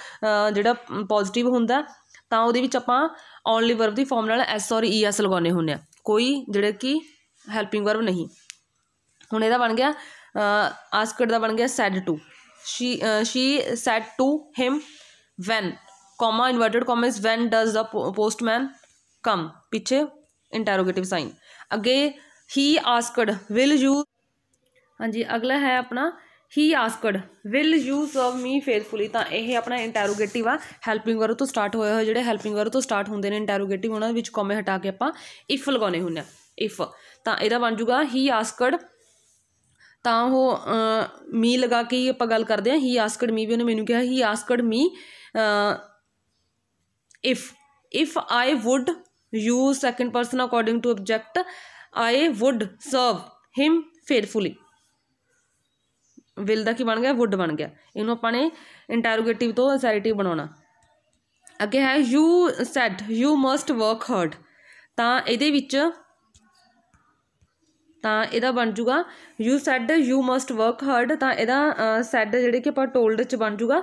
ਜਿਹੜਾ ਪੋਜ਼ਿਟਿਵ ਹੁੰਦਾ ਤਾਂ ਉਹਦੇ ਵਿੱਚ ਆਪਾਂ ਓਨਲੀ ਵਰਬ ਦੀ ਫਾਰਮ ਨਾਲ ਐਸ ਔਰ ਈ e, ਐਸ ਲਗਾਉਣੇ ਹੁੰਦੇ ਆ ਕੋਈ ਜਿਹੜੇ ਕਿ ਹੈਲਪਿੰਗ ਵਰਬ ਨਹੀਂ ਹੁਣ ਇਹਦਾ ਬਣ ਗਿਆ ਆਸਕਡ ਦਾ ਬਣ ਗਿਆ said to she uh, she said to him when comma inverted comma is when does the postman come piche interrogative sign ਅੱਗੇ he asked will you ਹਾਂਜੀ ਅਗਲਾ ਹੈ ਆਪਣਾ he asked will you serve me faithfully ਤਾਂ ਇਹ ਆਪਣਾ interrogative ਆ helping verb ਤੋਂ ਸਟਾਰਟ ਹੋਇਆ ਹੋਇਆ ਜਿਹੜੇ ਹੈਲਪਿੰਗ ਵਰਬ ਤੋਂ ਸਟਾਰਟ ਹੁੰਦੇ ਨੇ ਇੰਟਰੋਗੇਟਿਵ ਉਹਨਾਂ ਦੇ ਵਿੱਚ ਕੋਮੇ ਹਟਾ ਕੇ ਆਪਾਂ ਇਫ ਲਗਾਉਣੇ ਹੁੰਦੇ ਆ ਇਫ ਤਾਂ ਇਹਦਾ ਬਣ ਜੂਗਾ ਹੀ ਆਸਕਡ ਤਾਂ ਉਹ ਮੀ ਲਗਾ ਕੇ ਹੀ ਆਪਾਂ ਗੱਲ ਕਰਦੇ ਆ ਹੀ ਆਸਕਡ ਮੀ ਵੀ ਉਹਨੇ ਮੈਨੂੰ ਕਿਹਾ he asked me if if I would use second person according to object I would serve him faithfully will ਦਾ ਕੀ ਬਣ ਗਿਆ ਊਡ ਬਣ ਗਿਆ ਇਹਨੂੰ ਆਪਾਂ ਨੇ ਇੰਟਰੋਗੇਟਿਵ ਤੋਂ ਅਸਰਟਿਵ ਬਣਾਉਣਾ ਅੱਗੇ ਹੈ you said you must work hard ਤਾਂ ਇਹਦੇ ਵਿੱਚ ਤਾਂ ਇਹਦਾ ਬਣ ਜੂਗਾ you said you must work hard ਤਾਂ ਇਹਦਾ ਸੈਡ ਜਿਹੜੇ ਕਿ ਆਪਾਂ ਟੋਲਡ ਚ ਬਣ ਜੂਗਾ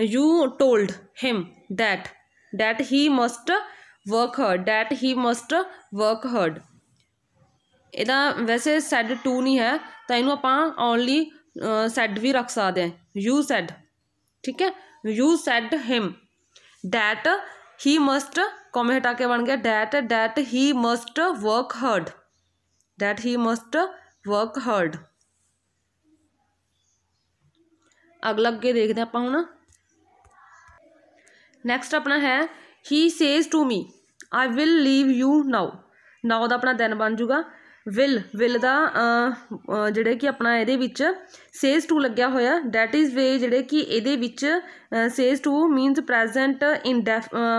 you told him that that he must work hard that he must work hard ਇਹਦਾ ਵੈਸੇ ਸੈਡ ਟੂ ਨਹੀਂ ਹੈ ਤਾਂ ਇਹਨੂੰ ਆਪਾਂ ਓਨਲੀ ਸੈਡ ਵੀ ਰੱਖ ਸਕਦੇ ਹਾਂ ਯੂ ਸੈਡ ਠੀਕ ਹੈ you said him that he must ਕੋਮੇ ਹਟਾ ਕੇ ਬਣ ਗਿਆ that that he must work hard that he must work hard ਅਗਲਾ ਅੱਗੇ ਦੇਖਦੇ ਆਪਾਂ ਹੁਣ ਨੈਕਸਟ ਆਪਣਾ ਹੈ he says to me I will leave you now now ਦਾ ਆਪਣਾ ਦੈਨ ਬਣ ਜਾਊਗਾ ਵਿਲ ਵਿਲ ਦਾ ਜਿਹੜੇ ਕਿ ਆਪਣਾ ਇਹਦੇ ਵਿੱਚ ਸੇਜ਼ ਟੂ ਲੱਗਿਆ ਹੋਇਆ ਥੈਟ ਇਜ਼ ਵੇ ਜਿਹੜੇ ਕਿ ਇਹਦੇ ਵਿੱਚ says to means present in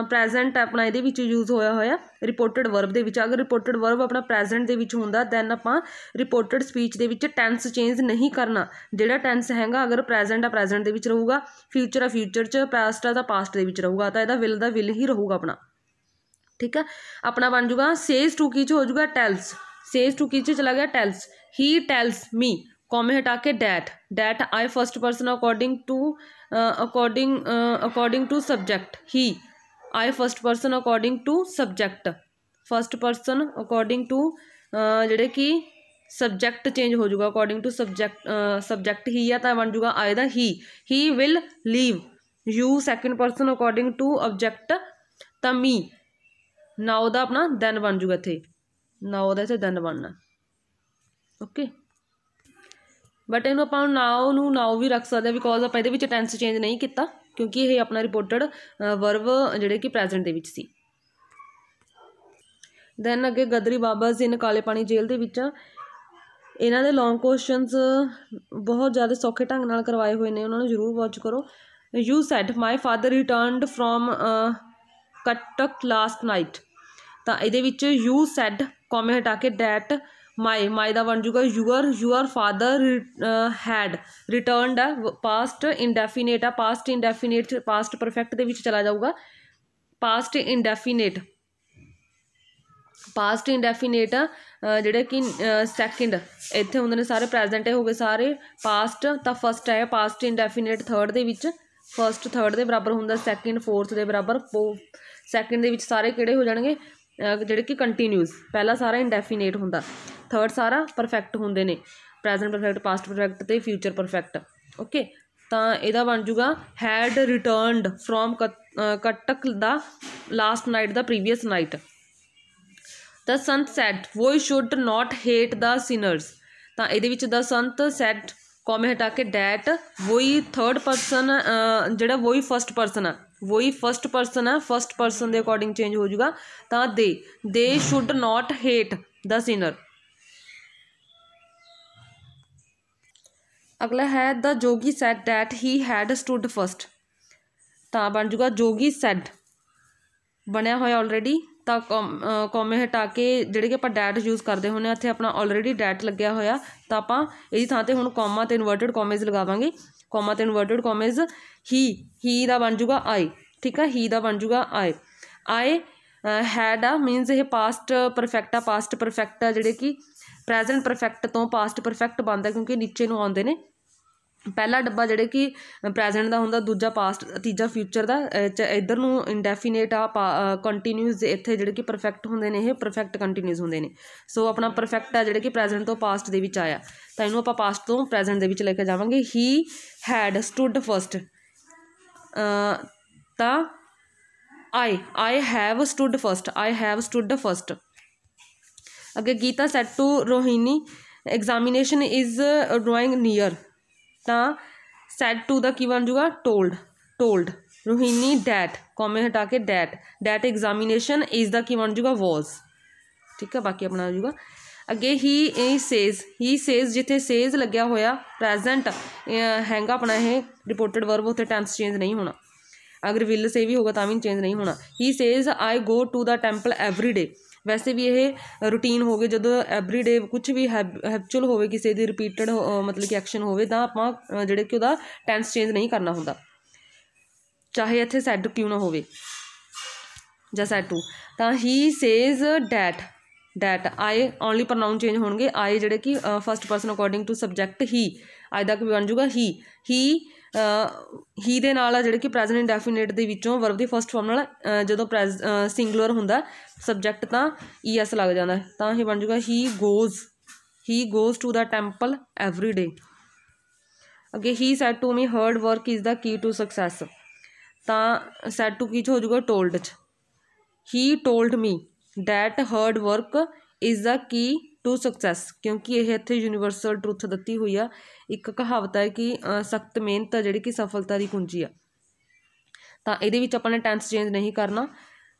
present ਆਪਣਾ ਇਹਦੇ ਵਿੱਚ ਯੂਜ਼ ਹੋਇਆ ਹੋਇਆ ਰਿਪੋਰਟਡ ਵਰਬ ਦੇ ਵਿੱਚ ਅਗਰ ਰਿਪੋਰਟਡ ਵਰਬ ਆਪਣਾ ਪ੍ਰੈਜ਼ੈਂਟ ਦੇ ਵਿੱਚ ਹੁੰਦਾ ਦੈਨ ਆਪਾਂ ਰਿਪੋਰਟਡ ਸਪੀਚ ਦੇ ਵਿੱਚ ਟੈਂਸ ਚੇਂਜ ਨਹੀਂ ਕਰਨਾ ਜਿਹੜਾ ਟੈਂਸ ਹੈਗਾ ਅਗਰ ਪ੍ਰੈਜ਼ੈਂਟ ਆ ਪ੍ਰੈਜ਼ੈਂਟ ਦੇ ਵਿੱਚ ਰਹੂਗਾ ਫਿਊਚਰ ਆ ਫਿਊਚਰ ਚ ਪਾਸਟ ਆ ਦਾ ਪਾਸਟ ਦੇ ਵਿੱਚ ਰਹੂਗਾ ਤਾਂ ਇਹਦਾ ਵਿਲ ਦਾ ਵਿਲ ਹੀ ਰਹੂਗਾ ਆਪਣਾ ਠੀਕ ਆ ਆਪਣਾ ਬਣ ਜਾਊਗਾ ਸੇਜ਼ ਟੂ ਕੀ ਚ ਹੋ ਜਾਊਗਾ ਟੈਲਸ सेज टू कीजिए चला गया टेल्स ही टेल्स मी कॉमे हटा के that that I first person according to according according to subject he I first person according to subject first person according to ਜਿਹੜੇ कि ਸਬਜੈਕਟ चेंज हो जूगा अकॉर्डिंग टू ਸਬਜੈਕਟ ਸਬਜੈਕਟ ही है तो बन जूगा आए ਦਾ he he will leave you second person according to object ਤਾਂ ਮੀ ਨਾਉ ਦਾ ਆਪਣਾ ਦੈਨ ਬਣ ਜਾਊਗਾ ਇੱਥੇ ਨਾਓ ਦਾ ਇੱਥੇ ਦਨ ਬਣਨਾ ਓਕੇ ਬਟ ਇਹਨੂੰ ਆਪਾਂ ਨਾਓ ਨੂੰ ਨਾਓ ਵੀ ਰੱਖ ਸਕਦੇ ਆ ਬਿਕੋਜ਼ ਆਪਾਂ ਇਹਦੇ ਵਿੱਚ ਟੈਂਸ ਚੇਂਜ ਨਹੀਂ ਕੀਤਾ ਕਿਉਂਕਿ ਇਹ ਆਪਣਾ ਰਿਪੋਰਟਡ ਵਰਬ ਜਿਹੜੇ ਕਿ ਪ੍ਰੈਜ਼ੈਂਟ ਦੇ ਵਿੱਚ ਸੀ ਦੈਨ ਅੱਗੇ ਗਦਰੀ ਬਾਬਾ ਜੀ ਨੇ ਕਾਲੇ ਪਾਣੀ ਜੇਲ੍ਹ ਦੇ ਵਿੱਚ ਇਹਨਾਂ ਦੇ ਲੌਂਗ ਕੁਐਸਚਨਸ ਬਹੁਤ ਜ਼ਿਆਦਾ ਸੌਖੇ ਢੰਗ ਨਾਲ ਕਰਵਾਏ ਹੋਏ ਨੇ ਉਹਨਾਂ ਨੂੰ ਜ਼ਰੂਰ ਵਾਚ ਕਰੋ you said my father returned from Cuttack last night ਤਾਂ ਇਹਦੇ ਵਿੱਚ ਯੂ ਸੈਡ ਕੋਮੇ ਹਟਾ ਕੇ ਡੈਟ ਮਾਈ ਮਾਈ ਦਾ ਬਣ ਜੂਗਾ your your father had returned ਆ ਪਾਸਟ ਇਨਡੈਫੀਨੇਟ ਆ ਪਾਸਟ ਇਨਡੈਫੀਨੇਟ ਪਾਸਟ ਪਰਫੈਕਟ ਦੇ ਵਿੱਚ ਚਲਾ ਜਾਊਗਾ ਪਾਸਟ ਇਨਡੈਫੀਨੇਟ ਪਾਸਟ ਇਨਡੈਫੀਨੇਟ ਜਿਹੜੇ ਕਿ ਸੈਕਿੰਡ ਇੱਥੇ ਹੁੰਦੇ ਨੇ ਸਾਰੇ ਪ੍ਰੈਜ਼ੈਂਟ ਹੋ ਗਏ ਸਾਰੇ ਪਾਸਟ ਤਾਂ ਫਸਟ ਹੈ ਪਾਸਟ ਇਨਡੈਫੀਨੇਟ ਥਰਡ ਦੇ ਵਿੱਚ ਫਸਟ ਥਰਡ ਦੇ ਬਰਾਬਰ ਹੁੰਦਾ ਸੈਕਿੰਡ ਫੋਰਥ ਦੇ ਬਰਾਬਰ ਸੈਕਿੰਡ ਦੇ ਵਿੱਚ ਸਾਰੇ ਕਿਹੜੇ ਹੋ ਜਾਣਗੇ ਜਿਹੜੇ ਕਿ ਕੰਟੀਨਿਊਸ ਪਹਿਲਾ ਸਾਰਾ ਇਨਡੈਫੀਨੇਟ ਹੁੰਦਾ ਥਰਡ ਸਾਰਾ ਪਰਫੈਕਟ ਹੁੰਦੇ ਨੇ ਪ੍ਰੈਜ਼ੈਂਟ ਪਰਫੈਕਟ ਪਾਸਟ ਪਰਫੈਕਟ ਤੇ ਫਿਊਚਰ ਪਰਫੈਕਟ ਓਕੇ ਤਾਂ ਇਹਦਾ ਬਣ ਜੂਗਾ ਹੈਡ ਰਿਟਰਨਡ ਫਰੋਮ ਕਟਕ ਦਾ ਲਾਸਟ ਨਾਈਟ ਦਾ previous night the saint said we should not hate the sinners ਤਾਂ ਇਹਦੇ ਵਿੱਚ ਦਾ ਸੰਤ ਸੈਟ कॉमे हटा के डैट वही थर्ड वो ही वही परसन पर्सन वो वही फस्ट परसन है फस्ट परसन दे अकॉर्डिंग चेंज हो जूगा तो they they should not hate the sinner अगला है the jogi said that he had stood first तो बन जूगा जोगी सैड बनया हुआ ऑलरेडी ਤਾਂ ਕੋਮ ਕੋਮੇ ਹਟਾ ਕੇ ਜਿਹੜੇ ਕਿ ਆਪਾਂ ਡੈਟ ਯੂਜ਼ ਕਰਦੇ ਹੁੰਦੇ ਆ ਇੱਥੇ ਆਪਣਾ ਆਲਰੇਡੀ ਡੈਟ ਲੱਗਿਆ ਹੋਇਆ ਤਾਂ ਆਪਾਂ ਇਹਦੀ ਥਾਂ ਤੇ ਹੁਣ ਕੋਮਾ ਤੇ ਇਨਵਰਟਡ ਕਾਮੇਜ਼ ਲਗਾਵਾਂਗੇ ਕੋਮਾ ਤੇ ਇਨਵਰਟਡ ਕਾਮੇਜ਼ ਹੀ ਹੀ ਦਾ ਬਣ ਜੂਗਾ ਆਈ ਠੀਕ ਆ ਹੀ ਦਾ ਬਣ ਜੂਗਾ ਆਈ ਆਈ ਹੈਡ ਆ ਮੀਨਸ ਇਹ ਪਾਸਟ ਪਰਫੈਕਟ ਆ ਪਾਸਟ ਪਰਫੈਕਟ ਆ ਜਿਹੜੇ ਕਿ ਪ੍ਰੈਜ਼ੈਂਟ ਪਰਫੈਕਟ ਤੋਂ ਪਾਸਟ ਪਰਫੈਕਟ ਬਣਦਾ ਕਿਉਂਕਿ ਨੀਚੇ ਨੂੰ ਆਉਂਦੇ ਨੇ ਪਹਿਲਾ ਡੱਬਾ ਜਿਹੜੇ ਕਿ ਪ੍ਰੈਜੈਂਟ ਦਾ ਹੁੰਦਾ ਦੂਜਾ ਪਾਸਟ ਤੀਜਾ ਫਿਊਚਰ ਦਾ ਇੱਧਰ ਨੂੰ ਇਨਡੈਫੀਨਿਟ ਆ ਕੰਟੀਨਿਊਸ ਇੱਥੇ ਜਿਹੜੇ ਕਿ ਪਰਫੈਕਟ ਹੁੰਦੇ ਨੇ ਇਹ ਪਰਫੈਕਟ ਕੰਟੀਨਿਊਸ ਹੁੰਦੇ ਨੇ ਸੋ ਆਪਣਾ ਪਰਫੈਕਟ ਆ ਜਿਹੜੇ ਕਿ ਪ੍ਰੈਜੈਂਟ ਤੋਂ ਪਾਸਟ ਦੇ ਵਿੱਚ ਆਇਆ ਤਾਂ ਇਹਨੂੰ ਆਪਾਂ ਪਾਸਟ ਤੋਂ ਪ੍ਰੈਜੈਂਟ ਦੇ ਵਿੱਚ ਲੈ ਕੇ ਜਾਵਾਂਗੇ ਹੀ ਹੈਡ ਸਟੂਡ ਫਸਟ ਤਾਂ I I have stood first I have stood first ਅੱਗੇ Gita said to Rohini examination is drawing near ਤਾਂ ਸੈਡ ਟੂ ਦਾ ਕੀ ਬਣ ਜੂਗਾ ਟੋਲਡ ਟੋਲਡ ਰੋਹਿਨੀ ਡੈਟ ਕੋਮੇ ਹਟਾ ਕੇ ਡੈਟ ਡੈਟ ਐਗਜ਼ਾਮੀਨੇਸ਼ਨ ਇਜ਼ ਦਾ ਕੀ ਬਣ ਜੂਗਾ ਵਾਸ ਠੀਕ ਹੈ ਬਾਕੀ ਆਪਣਾ ਆ ਜੂਗਾ ਅੱਗੇ ਹੀ ਇਹ ਸੇਜ਼ ਹੀ ਸੇਜ਼ ਜਿੱਥੇ ਸੇਜ਼ ਲੱਗਿਆ ਹੋਇਆ ਪ੍ਰੈਜ਼ੈਂਟ ਹੈਂਗ ਆਪਣਾ ਇਹ ਰਿਪੋਰਟਡ ਵਰਬ ਉਥੇ ਟੈਂਸ ਚੇਂਜ ਨਹੀਂ ਹੋਣਾ ਅਗਰ ਵਿਲ ਸੇ ਵੀ ਹੋਗਾ ਤਾਂ ਵੀ ਚੇਂਜ ਨਹੀਂ ਹੋਣਾ he says I go to the temple every day ਵੈਸੇ ਵੀ ਇਹ ਰੁਟੀਨ ਹੋ ਹੋਵੇ ਜਦੋਂ ਐਵਰੀਡੇ ਕੁਝ ਵੀ ਹੈਬ ਹੈਬਚੁਅਲ ਹੋਵੇ ਕਿਸੇ ਦੀ ਰਿਪੀਟਡ ਮਤਲਬ ਕਿ ਐਕਸ਼ਨ ਹੋਵੇ ਤਾਂ ਆਪਾਂ ਜਿਹੜੇ ਕਿ ਉਹਦਾ ਟੈਂਸ ਚੇਂਜ ਨਹੀਂ ਕਰਨਾ ਹੁੰਦਾ ਚਾਹੇ ਇੱਥੇ ਸੈਡ ਕਿਉਂ ਨਾ ਹੋਵੇ ਜਾਂ ਸੈਡ ਟੂ ਤਾਂ he says that that I only pronoun change ਹੋਣਗੇ ਆਈ ਜਿਹੜੇ ਕਿ first person according to subject he ਅੱਜ ਤੱਕ ਬਣ ਜੂਗਾ ਹੀ ਹੀ ਹੀ ਦੇ ਨਾਲ ਆ ਜਿਹੜੇ ਕਿ ਪ੍ਰੈਜ਼ੈਂਟ ਇਨਡੈਫੀਨਿਟ ਦੇ ਵਿੱਚੋਂ ਵਰਬ ਦੀ ਫਰਸਟ ਫਾਰਮ ਨਾਲ ਜਦੋਂ ਸਿੰਗੂਲਰ ਹੁੰਦਾ ਸਬਜੈਕਟ ਤਾਂ ਈਐਸ e ਲੱਗ ਜਾਂਦਾ ਤਾਂ ਇਹ ਬਣ ਜੂਗਾ he goes he goes to the temple every day ਅਗੇ he said to me hard work is the key to success ਤਾਂ ਸੈਡ ਟੂ ਕੀ ਚ ਹੋ ਜਾਊਗਾ ਟੋਲਡ ਚ he told me that hard work is the key to success ਕਿਉਂਕਿ ਇਹ ਇੱਥੇ ਯੂਨੀਵਰਸਲ ਟਰੂਥ ਦਿੱਤੀ ਹੋਈ ਆ ਇੱਕ ਕਹਾਵਤ ਹੈ ਕਿ ਸਖਤ ਮਿਹਨਤ ਆ ਜਿਹੜੀ ਕਿ ਸਫਲਤਾ ਦੀ ਕੁੰਜੀ ਆ ਤਾਂ ਇਹਦੇ ਵਿੱਚ ਆਪਾਂ ਨੇ ਟੈਂਸ ਚੇਂਜ ਨਹੀਂ ਕਰਨਾ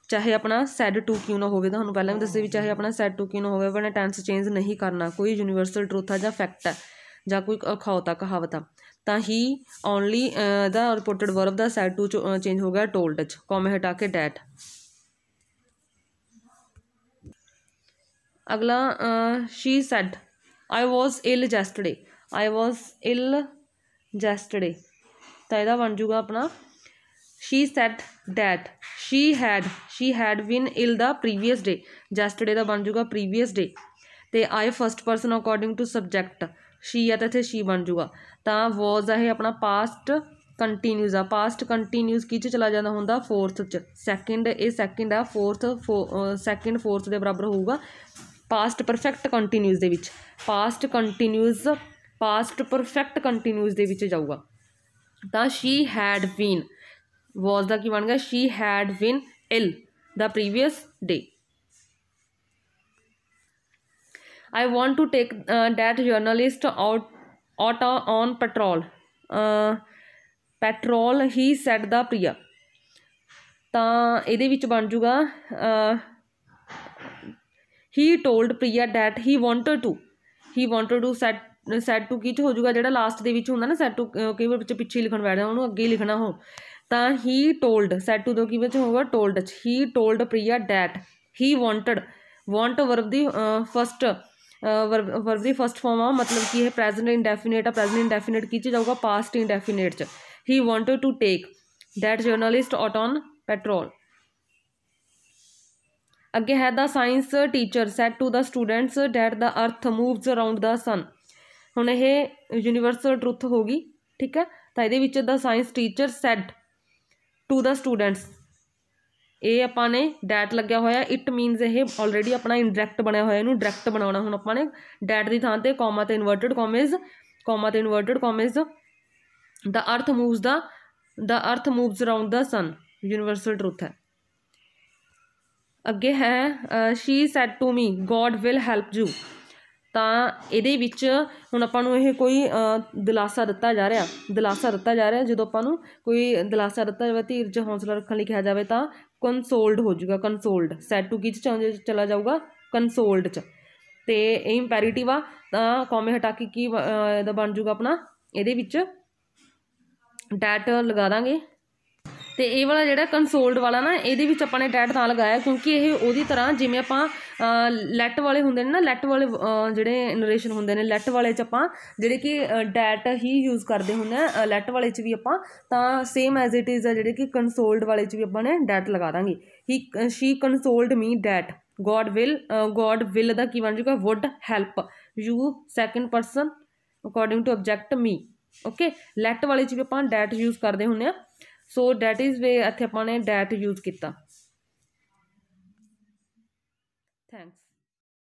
ਚਾਹੇ ਆਪਣਾ ਸੈਡ 2 ਕਿਉਂ ਨਾ ਹੋਵੇ ਤੁਹਾਨੂੰ ਪਹਿਲਾਂ ਵੀ ਦੱਸਿਆ ਵੀ ਚਾਹੇ ਆਪਣਾ ਸੈਡ 2 ਕਿਉਂ ਨਾ ਹੋਵੇ ਬਣਾ ਟੈਂਸ ਚੇਂਜ ਨਹੀਂ ਕਰਨਾ ਕੋਈ ਯੂਨੀਵਰਸਲ ਟਰੂਥ ਆ ਜਾਂ ਫੈਕਟ ਆ ਜਾਂ ਕੋਈ ਅਖੌਤਾ ਕਹਾਵਤ ਆ ਤਾਂ ਹੀ ਓਨਲੀ ਦਾ ਰਿਪੋਰਟਡ ਵਰਬ ਦਾ ਸੈਡ 2 ਚੇਂਜ ਹੋ ਗਿਆ ਟੋਲਡ ਚ ਕੋਮੇ ਹਟਾ ਕੇ ਡੈਟ ਅਗਲਾ ਸ਼ੀ ਸੈਡ ਆਈ ਵਾਸ ਇਲ ਜੈਸਟਰਡੇ ਆਈ ਵਾਸ ਇਲ ਜੈਸਟਰਡੇ ਤਾਂ ਇਹਦਾ ਬਣ ਜੂਗਾ ਆਪਣਾ she said that she had she had been ill the previous day yesterday ਦਾ ਬਣ ਜੂਗਾ ਪ੍ਰੀਵੀਅਸ ਡੇ ਤੇ I first person according to subject she ਆ ਤਾਂ ਇੱਥੇ ਸ਼ੀ ਬਣ ਜੂਗਾ ਤਾਂ ਵਾਸ ਆ ਇਹ ਆਪਣਾ ਪਾਸਟ ਕੰਟੀਨਿਊਸ ਆ ਪਾਸਟ ਕੰਟੀਨਿਊਸ ਕੀ ਚ ਚਲਾ ਜਾਂਦਾ ਹੁੰਦਾ ਫੋਰਥ ਚ ਸੈਕਿੰਡ ਇਹ ਸੈਕਿੰਡ ਆ ਫੋਰਥ ਸੈਕਿੰਡ ਫੋਰਥ ਦੇ ਬਰਾਬਰ ਹੋਊਗਾ ਪਾਸਟ ਪਰਫੈਕਟ ਕੰਟੀਨਿਊਸ ਦੇ ਵਿੱਚ past continuous past perfect continuous ਦੇ ਵਿੱਚ ਜਾਊਗਾ ਤਾਂ ਸ਼ੀ ਹੈਡ ਬੀਨ ਵਾਸ ਦਾ ਕੀ ਬਣ ਗਿਆ she had been ill the previous day I want to take that journalist out out, out patrol patrol ਹੀ patrol ਦਾ uh, said ਤਾਂ ਇਹਦੇ ਵਿੱਚ ਬਣ ਜੂਗਾ he told Priya that he wanted to he wanted to said said to ਕੀ ਚ ਹੋ ਜਾਊਗਾ ਜਿਹੜਾ ਲਾਸਟ ਦੇ ਵਿੱਚ ਹੁੰਦਾ ਨਾ ਸੈਟ ਟੂ ਕਈ ਵਾਰ ਵਿੱਚ ਪਿੱਛੇ ਲਿਖਣ ਬੈਠਦਾ ਉਹਨੂੰ ਅੱਗੇ ਲਿਖਣਾ ਹੋ ਤਾਂ ਹੀ ਟੋਲਡ ਸੈਟ ਟੂ ਦੋ ਕੀ ਵਿੱਚ ਹੋਊਗਾ ਟੋਲਡ ਚ he told Priya that he wanted want verb ਦੀ ਫਸਟ ਵਰਬ ਦੀ ਫਸਟ ਫਾਰਮ ਆ ਮਤਲਬ ਕਿ ਇਹ ਪ੍ਰੈਜ਼ੈਂਟ ਇਨਡੈਫੀਨਿਟ ਆ ਪ੍ਰੈਜ਼ੈਂਟ ਇਨਡੈਫੀਨਿਟ ਕੀ ਚ ਜਾਊਗਾ ਪਾਸਟ ਇਨਡੈਫੀਨਿਟ ਚ he wanted to take that journalist out on patrol ਅੱਗੇ ਹੈ the science teacher said to the students that the earth moves around the ਸਨ ਹੁਣ ਇਹ ਯੂਨੀਵਰਸਲ ਟਰੁੱਥ ਹੋ ਗਈ ਠੀਕ ਹੈ ਤਾਂ ਇਹਦੇ ਵਿੱਚ the science teacher said to the students ਇਹ ਆਪਾਂ ਨੇ ਡੈਟ ਲੱਗਿਆ ਹੋਇਆ ਇਟ ਮੀਨਸ ਇਹ ਆਲਰੇਡੀ ਆਪਣਾ ਇਨਡਾਇਰੈਕਟ ਬਣਿਆ ਹੋਇਆ ਇਹਨੂੰ ਡਾਇਰੈਕਟ ਬਣਾਉਣਾ ਹੁਣ ਆਪਾਂ ਨੇ ਡੈਟ ਦੀ ਥਾਂ ਤੇ ਕੋਮਾ ਤੇ ਇਨਵਰਟਡ ਕੋਮੇਜ਼ ਕੋਮਾ ਤੇ inverted commas the earth moves the the earth moves around the sun universal truth ਹੈ ਅੱਗੇ ਹੈ she said to me God will help you ਤਾਂ ਇਹਦੇ ਵਿੱਚ ਹੁਣ ਆਪਾਂ ਨੂੰ ਇਹ ਕੋਈ ਦਿਲਾਸਾ ਦਿੱਤਾ ਜਾ ਰਿਹਾ ਦਿਲਾਸਾ ਦਿੱਤਾ ਜਾ ਰਿਹਾ ਜਦੋਂ ਆਪਾਂ ਨੂੰ ਕੋਈ ਦਿਲਾਸਾ ਦਿੱਤਾ ਜਾਵੇ ਧੀਰਜ ਹੌਸਲਾ ਰੱਖਣ ਲਈ ਕਿਹਾ ਜਾਵੇ ਤਾਂ ਕੰਸੋਲਡ ਹੋ ਜਾਊਗਾ ਕੰਸੋਲਡ ਸੈਡ ਟੂ ਕੀ ਚ ਚਲਾ ਜਾਊਗਾ ਕੰਸੋਲਡ ਚ ਤੇ ਇਹ ਇੰਪੈਰੀਟਿਵ ਆ ਤਾਂ ਕੌਮੇ ਹਟਾ ਕੇ ਕੀ ਦਾ ਬਣ ਜਾਊਗਾ ਆਪਣਾ ਇਹਦੇ ਵਿੱਚ ਡੈਟ ਲਗਾ ਦਾਂਗੇ ਤੇ ਇਹ ਵਾਲਾ ਜਿਹੜਾ ਕੰਸੋਲਡ ਵਾਲਾ ਨਾ ਇਹਦੇ ਵਿੱਚ ਆਪਾਂ ਨੇ ਟੈਟ ਤਾਂ ਲਗਾਇਆ ਕਿਉਂਕਿ ਇਹ ਉਹਦੀ ਤਰ੍ਹਾਂ ਜਿਵੇਂ ਆਪਾਂ ਲੈਟ ਵਾਲੇ ਹੁੰਦੇ ਨੇ ਨਾ ਲੈਟ ਵਾਲੇ ਜਿਹੜੇ ਨਰੇਸ਼ਨ ਹੁੰਦੇ ਨੇ ਲੈਟ ਵਾਲੇ ਚ ਆਪਾਂ ਜਿਹੜੇ ਕਿ ਡੈਟ ਹੀ ਯੂਜ਼ ਕਰਦੇ ਹੁੰਦੇ ਆ ਲੈਟ ਵਾਲੇ ਚ ਵੀ ਆਪਾਂ ਤਾਂ ਸੇਮ ਐਜ਼ ਇਟ ਇਜ਼ ਆ ਜਿਹੜੇ ਕਿ ਕੰਸੋਲਡ ਵਾਲੇ ਚ ਵੀ ਆਪਾਂ ਨੇ ਡੈਟ ਲਗਾ ਦਾਂਗੇ ਹੀ she consoled me that God will God will ਦਾ ਕੀ ਬਣ ਜੂਗਾ would help you second person according to object me okay let ਵਾਲੇ ਚ ਵੀ ਆਪਾਂ ਡੈਟ ਯੂਜ਼ ਕਰਦੇ ਹੁੰਦੇ ਆ ਸੋ ਡੈਟ ਇਜ਼ ਵੇ ਇੱਥੇ ਆਪਾਂ ਨੇ ਡੈਟ ਯੂਜ਼ ਕੀਤਾ